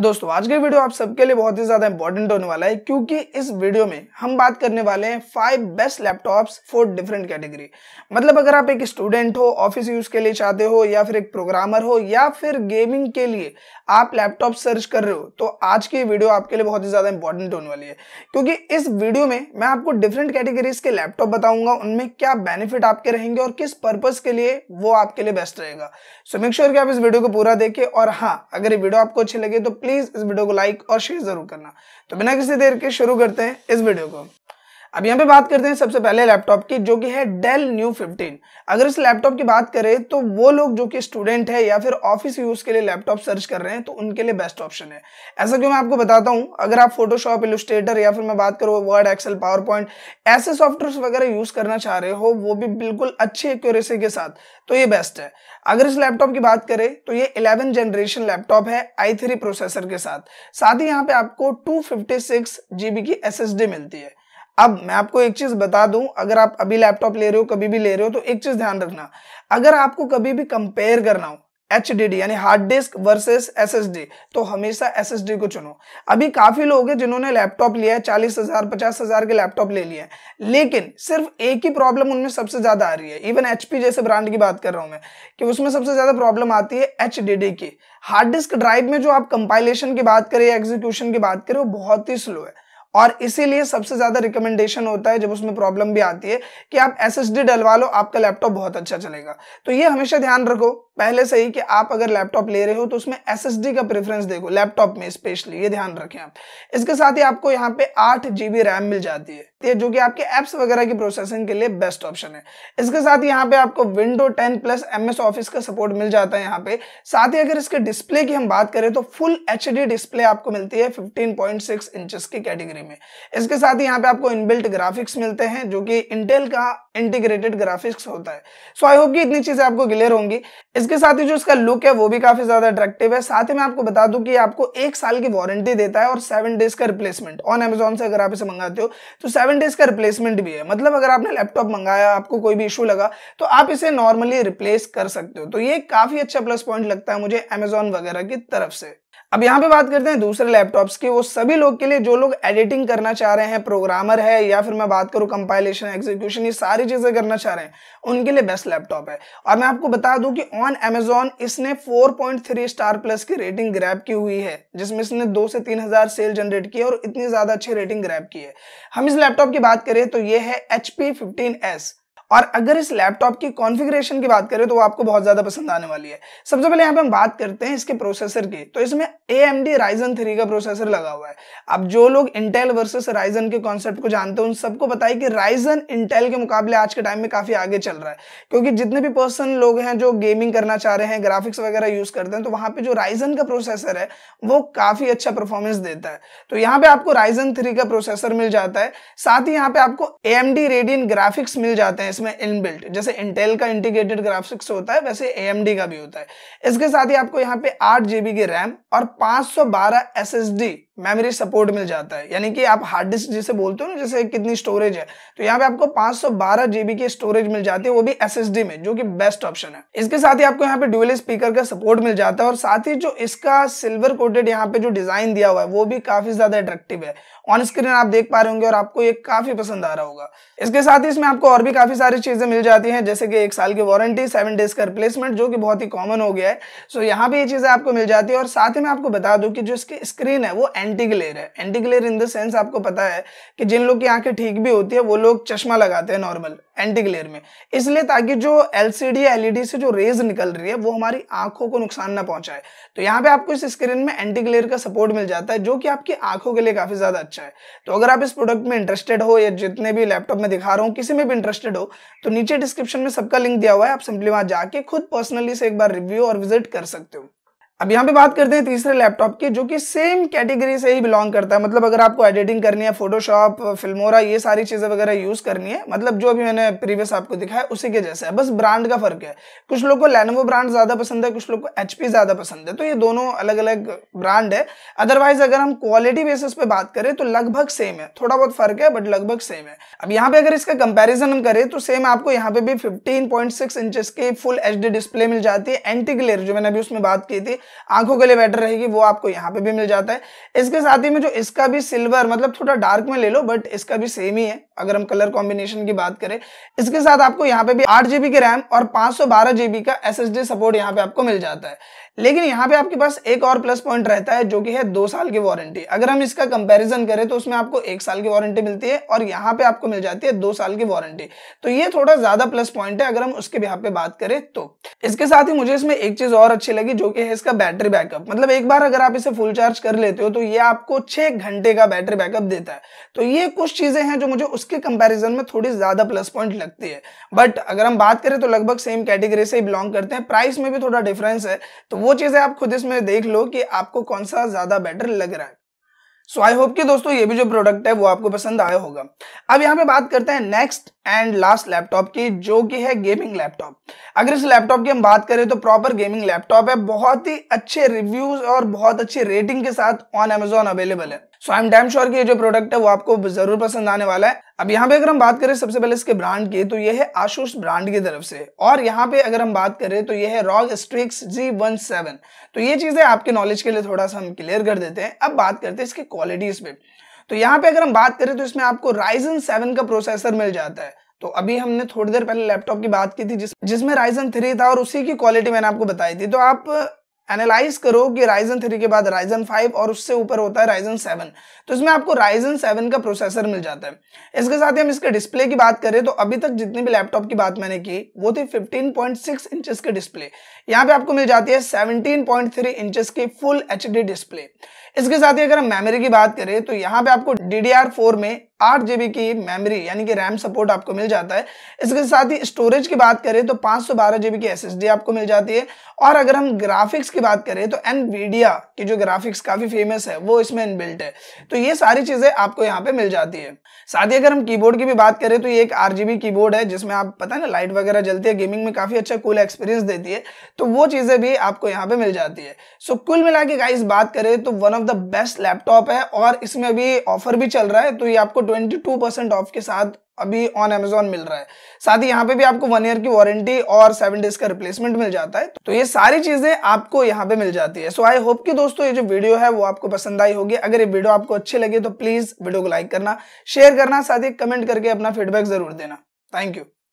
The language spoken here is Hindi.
दोस्तों आज का वीडियो आप सबके लिए बहुत ही ज्यादा इंपॉर्टेंट होने वाला है क्योंकि इस वीडियो में हम बात करने वाले हैं five best laptops for different category मतलब अगर आप एक स्टूडेंट हो ऑफिस यूज के लिए चाहते हो या फिर एक प्रोग्रामर हो या फिर गेमिंग के लिए आप लैपटॉप सर्च कर रहे हो तो आज की वीडियो आपके लिए बहुत ही ज्यादा इंपॉर्टेंट होने वाली है क्योंकि इस वीडियो में मैं आपको डिफरेंट कैटेगरीज के लैपटॉप बताऊंगा उनमें क्या बेनिफिट आपके रहेंगे और किस पर्पज के लिए वो आपके लिए बेस्ट रहेगा सो मेक श्योर कि आप इस वीडियो को पूरा देखें और हाँ अगर ये वीडियो आपको अच्छी लगे तो प्लीज इस वीडियो को लाइक और शेयर जरूर करना तो बिना किसी देर के शुरू करते हैं इस वीडियो को अब यहाँ पे बात करते हैं सबसे पहले लैपटॉप की जो कि है डेल न्यू 15 अगर इस लैपटॉप की बात करें तो वो लोग जो कि स्टूडेंट है या फिर ऑफिस यूज के लिए लैपटॉप सर्च कर रहे हैं तो उनके लिए बेस्ट ऑप्शन है ऐसा क्यों मैं आपको बताता हूँ अगर आप फोटोशॉप इलुस्ट्रेटर या फिर मैं बात करूँ वर्ड एक्सेल पावर पॉइंट ऐसे सॉफ्टवेयर वगैरह यूज करना चाह रहे हो वो भी बिल्कुल अच्छी एक्यूरेसी के साथ तो ये बेस्ट है अगर इस लैपटॉप की बात करें तो ये इलेवन जनरेशन लैपटॉप है आई प्रोसेसर के साथ साथ ही यहाँ पे आपको टू फिफ्टी की एस मिलती है अब मैं आपको एक चीज बता दूं अगर आप अभी लैपटॉप ले रहे हो कभी भी ले रहे हो तो एक चीज ध्यान रखना अगर आपको कभी भी कंपेयर करना हो एच यानी हार्ड डिस्क वर्सेस एसएसडी तो हमेशा एसएसडी को चुनो अभी काफी लोग हैं जिन्होंने लैपटॉप लिया है चालीस हजार पचास हजार के लैपटॉप ले लिए लेकिन सिर्फ एक ही प्रॉब्लम उनमें सबसे ज्यादा आ रही है इवन एचपी जैसे ब्रांड की बात कर रहा हूं मैं कि उसमें सबसे ज्यादा प्रॉब्लम आती है एच की हार्ड डिस्क ड्राइव में जो आप कंपाइलेशन की बात करें एग्जीक्यूशन की बात करें वो बहुत ही स्लो है और इसीलिए सबसे ज्यादा रिकमेंडेशन होता है जब उसमें प्रॉब्लम भी आती है कि आप एस डलवा लो आपका लैपटॉप बहुत अच्छा चलेगा तो ये हमेशा ध्यान रखो पहले से ही कि आप अगर लैपटॉप ले रहे हो तो उसमें एस का प्रेफरेंस देखो लैपटॉप में स्पेशली ये ध्यान रखें आप इसके साथ ही आपको यहाँ पे आठ जीबी रैम मिल जाती है ये जो कि आपके एप्स वगैरह की प्रोसेसिंग के लिए बेस्ट ऑप्शन है इसके साथ यहाँ पे आपको विंडो 10 प्लस एम ऑफिस का सपोर्ट मिल जाता है यहाँ पे साथ ही अगर इसके डिस्प्ले की हम बात करें तो फुल एच डिस्प्ले आपको मिलती है फिफ्टीन पॉइंट की कैटेगरी में इसके साथ ही यहाँ पे आपको इनबिल्ट ग्राफिक्स मिलते हैं जो कि इंटेल का इंटीग्रेटेड ग्राफिक्स होता है सो आई होप की इतनी चीजें आपको क्लियर होंगी इसके साथ ही जो इसका लुक है वो भी काफी ज्यादा अट्रैक्टिव है साथ ही मैं आपको बता दूं कि आपको एक साल की वारंटी देता है और सेवन डेज का रिप्लेसमेंट ऑन एमेजोन से अगर आप इसे मंगाते हो तो सेवन डेज का रिप्लेसमेंट भी है मतलब अगर आपने लैपटॉप मंगाया आपको कोई भी इशू लगा तो आप इसे नॉर्मली रिप्लेस कर सकते हो तो ये काफी अच्छा प्लस पॉइंट लगता है मुझे अमेजोन वगैरह की तरफ से अब यहाँ पे बात करते हैं दूसरे लैपटॉप्स की वो सभी लोग के लिए जो लोग एडिटिंग करना चाह रहे हैं प्रोग्रामर है या फिर मैं बात करूँ कंपाइलेशन एग्जीक्यूशन ये सारी चीज़ें करना चाह रहे हैं उनके लिए बेस्ट लैपटॉप है और मैं आपको बता दूं कि ऑन एमेजॉन इसने 4.3 स्टार प्लस की रेटिंग ग्रैप की हुई है जिसमें इसने दो से तीन हज़ार सेल जनरेट की और इतनी ज़्यादा अच्छी रेटिंग ग्रैप की है हम इस लैपटॉप की बात करें तो ये है एच पी और अगर इस लैपटॉप की कॉन्फ़िगरेशन की बात करें तो वो आपको बहुत ज़्यादा पसंद आने वाली है सबसे पहले यहाँ पे हम बात करते हैं इसके प्रोसेसर की तो इसमें A M D Ryzen three का प्रोसेसर लगा हुआ है अब जो लोग इंटेल वर्सेस राइजन के कॉन्सेप्ट को जानते हैं उन सबको पता है कि राइजन इंटेल के मुकाबले आज के टाइम में काफ़ी आगे चल रहा है क्योंकि जितने भी पर्सन लोग हैं जो गेमिंग करना चाह रहे हैं ग्राफिक्स वगैरह यूज़ करते हैं तो वहाँ पर जो राइजन का प्रोसेसर है वो काफ़ी अच्छा परफॉर्मेंस देता है तो यहाँ पे आपको राइजन थ्री का प्रोसेसर मिल जाता है साथ ही यहाँ पे आपको A M D Radeon graphics मिल जाते हैं इसमें इनबिल्ट जैसे इंटेल का इंटीग्रेटेड ग्राफिक्स होता है वैसे ए का भी होता है इसके साथ ही आपको यहाँ पे आठ जीबी की रैम और पांच सौ बारह मेमोरी सपोर्ट मिल जाता है यानी कि आप हार्ड डिस्क जिसे बोलते हो ना जैसे कितनी स्टोरेज है तो यहाँ पे आपको 512 सौ जीबी की स्टोरेज मिल जाती है वो भी एस में जो कि बेस्ट ऑप्शन है इसके साथ ही आपको यहाँ पे डुअल स्पीकर का सपोर्ट मिल जाता है और साथ ही जो इसका सिल्वर कोटेड यहाँ पे जो डिजाइन दिया हुआ है वो भी काफी ज्यादा अट्रेक्टिव है ऑन स्क्रीन आप देख पा रहे होंगे और आपको ये काफी पसंद आ रहा होगा इसके साथ ही इसमें आपको और भी काफी सारी चीजें मिल जाती हैं जैसे कि एक साल की वारंटी सेवन डेज का रिप्लेसमेंट जो कि बहुत ही कॉमन हो गया है सो यहाँ पे ये चीजें आपको मिल जाती है और साथ ही मैं आपको बता दूं कि जो इसकी स्क्रीन है वो एंटी ग्लेयर है anti glare in the sense आपको पता है कि जिन लोग की आंखें ठीक भी होती है वो लोग चश्मा लगाते हैं नॉर्मल एंटी ग्लेयर में इसलिए ताकि जो एलसीडी या एलईडी e से जो रेज निकल रही है वो हमारी आंखों को नुकसान ना पहुंचाए तो यहाँ पे आपको इस स्क्रीन में एंटी ग्लेयर का सपोर्ट मिल जाता है जो कि आपकी आंखों के लिए काफी ज्यादा अच्छा है तो अगर आप इस प्रोडक्ट में इंटरेस्टेड हो या जितने भी लैपटॉप में दिखा रहा हूँ किसी में भी इंटरेस्टेड हो तो नीचे डिस्क्रिप्शन में सबका लिंक दिया हुआ है आप सिंपली वहां जाके खुद पर्सनली से एक बार रिव्यू और विजिट कर सकते हो अब यहाँ पे बात करते हैं तीसरे लैपटॉप की जो कि सेम कैटेगरी से ही बिलोंग करता है मतलब अगर आपको एडिटिंग करनी है फोटोशॉप फिल्मोरा ये सारी चीज़ें वगैरह यूज़ करनी है मतलब जो अभी मैंने प्रीवियस आपको दिखाया उसी के जैसे है बस ब्रांड का फ़र्क है कुछ लोग को लेनोवो ब्रांड ज़्यादा पसंद है कुछ लोग को एच ज़्यादा पसंद है तो ये दोनों अलग अलग ब्रांड है अदरवाइज अगर हम क्वालिटी बेसिस पे बात करें तो लगभग सेम है थोड़ा बहुत फ़र्क है बट लगभग सेम है अब यहाँ पे अगर इसका कंपेरिजन हम करें तो सेम आपको यहाँ पे भी 15.6 इंचेस की फुल एच डिस्प्ले मिल जाती है एंटी ग्लेयर जो मैंने अभी उसमें बात की थी आंखों के लिए बेटर रहेगी वो आपको यहाँ पे भी मिल जाता है इसके साथ ही में जो इसका भी सिल्वर मतलब थोड़ा डार्क में ले लो बट इसका भी सेम ही है अगर हम कलर कॉम्बिनेशन की बात करें इसके साथ आपको यहाँ पे भी आठ जीबी की रैम और पांच सौ बारह जीबी का एस सपोर्ट यहाँ पे आपको मिल जाता है लेकिन यहाँ पे आपके पास एक और प्लस पॉइंट रहता है जो कि है दो साल की वारंटी अगर हम इसका कंपैरिजन करें तो उसमें आपको एक साल की वारंटी मिलती है और यहाँ पे आपको मिल जाती है दो साल की वारंटी तो ये थोड़ा ज्यादा प्लस पॉइंट है अगर हम उसके यहाँ पे बात करें तो इसके साथ ही मुझे इसमें एक चीज और अच्छी लगी जो कि है इसका बैटरी बैकअप मतलब एक बार अगर आप इसे फुल चार्ज कर लेते हो तो ये आपको छह घंटे का बैटरी बैकअप देता है तो ये कुछ चीजें हैं जो मुझे उसके कंपेरिजन में थोड़ी ज्यादा प्लस पॉइंट लगती है बट अगर हम बात करें तो लगभग सेम कैटेगरी से ही बिलोंग करते हैं प्राइस में भी थोड़ा डिफरेंस है तो वो चीज़ें आप खुद इसमें देख लो कि आपको कौन सा ज़्यादा बेटर लग रहा है सो आई होप कि दोस्तों ये भी जो प्रोडक्ट है वो आपको पसंद आया होगा अब यहाँ पे बात करते हैं नेक्स्ट एंड लास्ट लैपटॉप की जो कि है गेमिंग लैपटॉप अगर इस लैपटॉप की हम बात करें तो प्रॉपर गेमिंग लैपटॉप है बहुत ही अच्छे रिव्यूज और बहुत अच्छी रेटिंग के साथ ऑन अमेजोन अवेलेबल है so I am damn sure कि ये जो प्रोडक्ट है वो आपको जरूर पसंद आने वाला है अब यहाँ पे अगर हम बात करें सबसे पहले इसके ब्रांड की तो ये है आशुष ब्रांड की तरफ से और यहाँ पे अगर हम बात करें तो ये है ROG Strix G one seven तो ये चीजें आपके नॉलेज के लिए थोड़ा सा हम क्लियर कर देते हैं अब बात करते हैं इसकी क्वालिटीज पे तो यहाँ पे अगर हम बात करें तो इसमें आपको राइजन सेवन का प्रोसेसर मिल जाता है तो अभी हमने थोड़ी देर पहले लैपटॉप की बात की थी जिस जिसमें राइजन थ्री था और उसी की क्वालिटी मैंने आपको बताई थी तो आप एनालाइज करो कि राइजन थ्री के बाद राइजन फाइव और उससे ऊपर होता है राइजन सेवन तो इसमें आपको राइजन सेवन का प्रोसेसर मिल जाता है इसके साथ ही हम इसके डिस्प्ले की बात करें तो अभी तक जितने भी लैपटॉप की बात मैंने की वो थी 15.6 पॉइंट इंचेस की डिस्प्ले यहाँ पे आपको मिल जाती है 17.3 पॉइंट इंचेस की फुल एच डिस्प्ले इसके साथ ही अगर हम मेमोरी की बात करें तो यहाँ पे आपको डी में आठ जीबी की मेमोरी यानी कि रैम सपोर्ट आपको मिल जाता है इसके साथ ही स्टोरेज की बात करें तो पाँच सौ बारह जीबी की एसएसडी आपको मिल जाती है और अगर हम ग्राफिक्स की बात करें तो एनवीडिया की जो ग्राफिक्स काफ़ी फेमस है वो इसमें इनबिल्ट है तो ये सारी चीज़ें आपको यहाँ पे मिल जाती है साथ ही अगर हम कीबोर्ड की भी बात करें तो ये एक आर कीबोर्ड है जिसमें आप पता ना लाइट वगैरह जलती है गेमिंग में काफ़ी अच्छा कूल एक्सपीरियंस देती है तो वो चीज़ें भी आपको यहाँ पे मिल जाती है सो कुल मिला के गाइस बात करें तो one of the best laptop है और इसमें अभी ऑफर भी चल रहा है तो ये आपको ट्वेंटी टू परसेंट ऑफ के साथ अभी ऑन अमेजोन मिल रहा है साथ ही यहाँ पे भी आपको वन ईयर की वारंटी और सेवन डेज का रिप्लेसमेंट मिल जाता है तो ये सारी चीजें आपको यहाँ पे मिल जाती है सो आई होप कि दोस्तों ये जो वीडियो है वो आपको पसंद आई होगी अगर ये वीडियो आपको अच्छी लगी तो प्लीज वीडियो को लाइक करना शेयर करना साथ ही कमेंट करके अपना फीडबैक जरूर देना थैंक यू